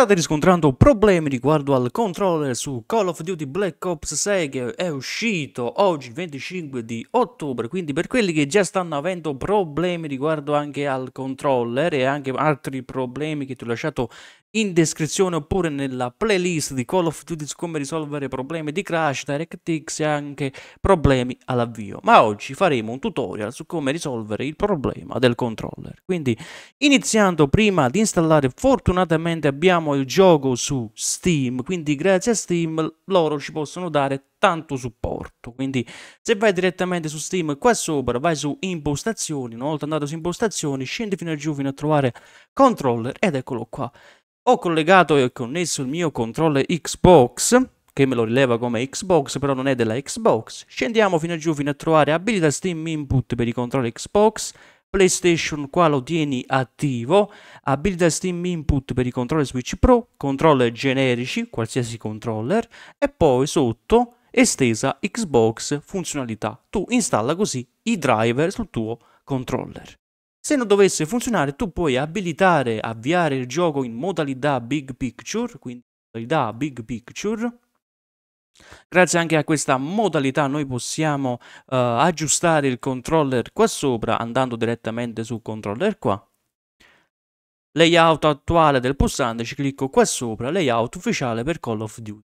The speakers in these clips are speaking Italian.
state riscontrando problemi riguardo al controller su Call of Duty Black Ops 6 che è uscito oggi 25 di ottobre, quindi per quelli che già stanno avendo problemi riguardo anche al controller e anche altri problemi che ti ho lasciato in descrizione oppure nella playlist di Call of Duty su come risolvere problemi di crash, DirectX e anche problemi all'avvio. Ma oggi faremo un tutorial su come risolvere il problema del controller. Quindi iniziando prima di installare, fortunatamente abbiamo il gioco su Steam, quindi grazie a Steam loro ci possono dare tanto supporto. Quindi se vai direttamente su Steam qua sopra, vai su impostazioni, una volta andato su impostazioni, scendi fino a giù fino a trovare controller ed eccolo qua ho collegato e connesso il mio controller Xbox che me lo rileva come Xbox però non è della Xbox scendiamo fino a giù fino a trovare abilità Steam Input per i controlli Xbox PlayStation qua lo tieni attivo, abilità Steam Input per i controlli Switch Pro, controller generici, qualsiasi controller, e poi sotto estesa Xbox funzionalità. Tu installa così i driver sul tuo controller. Se non dovesse funzionare, tu puoi abilitare, avviare il gioco in modalità Big Picture, quindi modalità Big Picture. Grazie anche a questa modalità noi possiamo uh, aggiustare il controller qua sopra andando direttamente sul controller qua. Layout attuale del pulsante, ci clicco qua sopra, layout ufficiale per Call of Duty.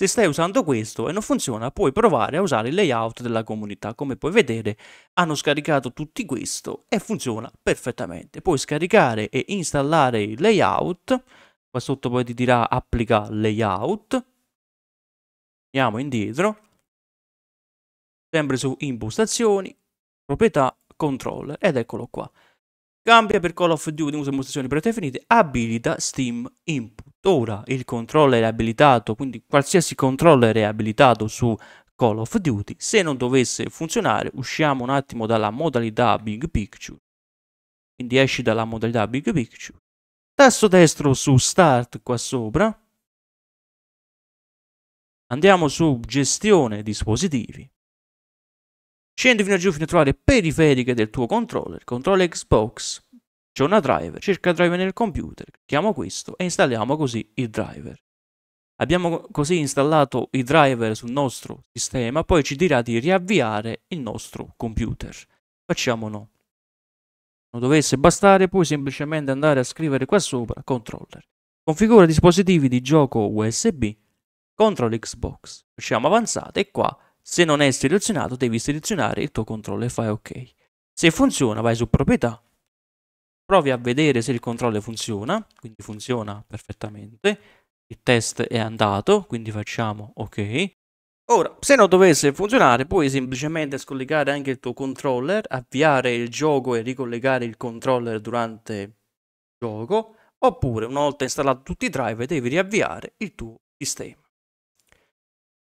Se stai usando questo e non funziona, puoi provare a usare il layout della comunità. Come puoi vedere, hanno scaricato tutti questo e funziona perfettamente. Puoi scaricare e installare il layout. Qua sotto poi ti dirà applica layout. Andiamo indietro. Sempre su impostazioni, proprietà, controller ed eccolo qua. Cambia per Call of Duty uso impostazioni predefinite, abilita Steam Input. Ora il controller è abilitato, quindi qualsiasi controller è abilitato su Call of Duty. Se non dovesse funzionare, usciamo un attimo dalla modalità Big Picture. Quindi esci dalla modalità Big Picture. Tasto destro su Start qua sopra. Andiamo su Gestione dispositivi. Scendi fino a giù fino a trovare periferiche del tuo controller, controlla Xbox, c'è una driver, cerca driver nel computer, clicchiamo questo e installiamo così il driver. Abbiamo così installato i driver sul nostro sistema, poi ci dirà di riavviare il nostro computer. Facciamo no. Non dovesse bastare, puoi semplicemente andare a scrivere qua sopra controller. Configura dispositivi di gioco USB, control Xbox. Facciamo avanzate e qua se non è selezionato devi selezionare il tuo controllo e fai ok. Se funziona vai su proprietà, provi a vedere se il controllo funziona, quindi funziona perfettamente, il test è andato, quindi facciamo ok. Ora, se non dovesse funzionare, puoi semplicemente scollegare anche il tuo controller, avviare il gioco e ricollegare il controller durante il gioco, oppure una volta installato tutti i driver devi riavviare il tuo sistema.